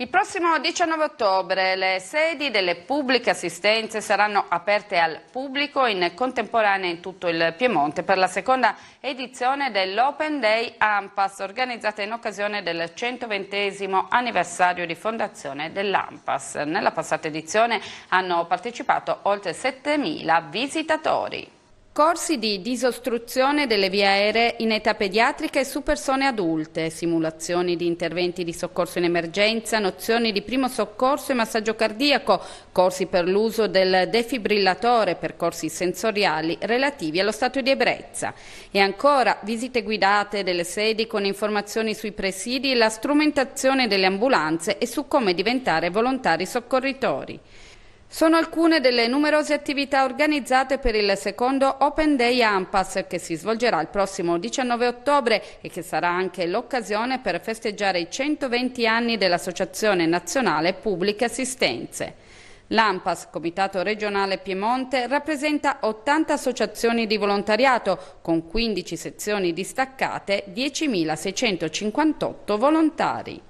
Il prossimo 19 ottobre le sedi delle pubbliche assistenze saranno aperte al pubblico in contemporanea in tutto il Piemonte per la seconda edizione dell'Open Day AMPAS organizzata in occasione del 120 anniversario di fondazione dell'AMPAS. Nella passata edizione hanno partecipato oltre 7.000 visitatori. Corsi di disostruzione delle vie aeree in età pediatrica e su persone adulte, simulazioni di interventi di soccorso in emergenza, nozioni di primo soccorso e massaggio cardiaco, corsi per l'uso del defibrillatore, percorsi sensoriali relativi allo stato di ebbrezza. E ancora visite guidate delle sedi con informazioni sui presidi, la strumentazione delle ambulanze e su come diventare volontari soccorritori. Sono alcune delle numerose attività organizzate per il secondo Open Day Ampas che si svolgerà il prossimo 19 ottobre e che sarà anche l'occasione per festeggiare i 120 anni dell'Associazione Nazionale Pubbliche Assistenze. L'AMPAS, Comitato regionale Piemonte, rappresenta 80 associazioni di volontariato con 15 sezioni distaccate, 10.658 volontari.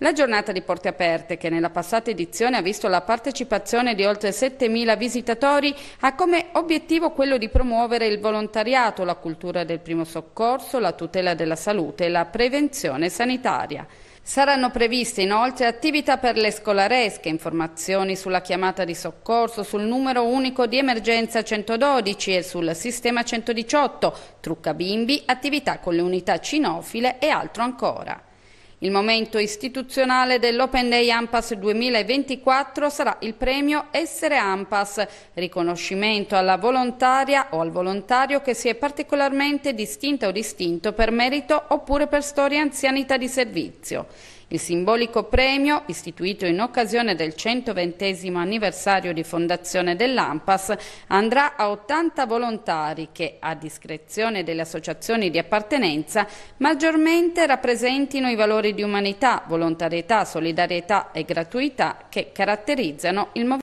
La giornata di Porte Aperte, che nella passata edizione ha visto la partecipazione di oltre 7.000 visitatori, ha come obiettivo quello di promuovere il volontariato, la cultura del primo soccorso, la tutela della salute e la prevenzione sanitaria. Saranno previste inoltre attività per le scolaresche, informazioni sulla chiamata di soccorso, sul numero unico di emergenza 112 e sul sistema 118, trucca bimbi, attività con le unità cinofile e altro ancora. Il momento istituzionale dell'Open Day Ampass 2024 sarà il premio Essere Ampass, riconoscimento alla volontaria o al volontario che si è particolarmente distinta o distinto per merito oppure per storia e anzianità di servizio. Il simbolico premio, istituito in occasione del 120 anniversario di fondazione dell'AMPAS, andrà a 80 volontari che, a discrezione delle associazioni di appartenenza, maggiormente rappresentino i valori di umanità, volontarietà, solidarietà e gratuità che caratterizzano il movimento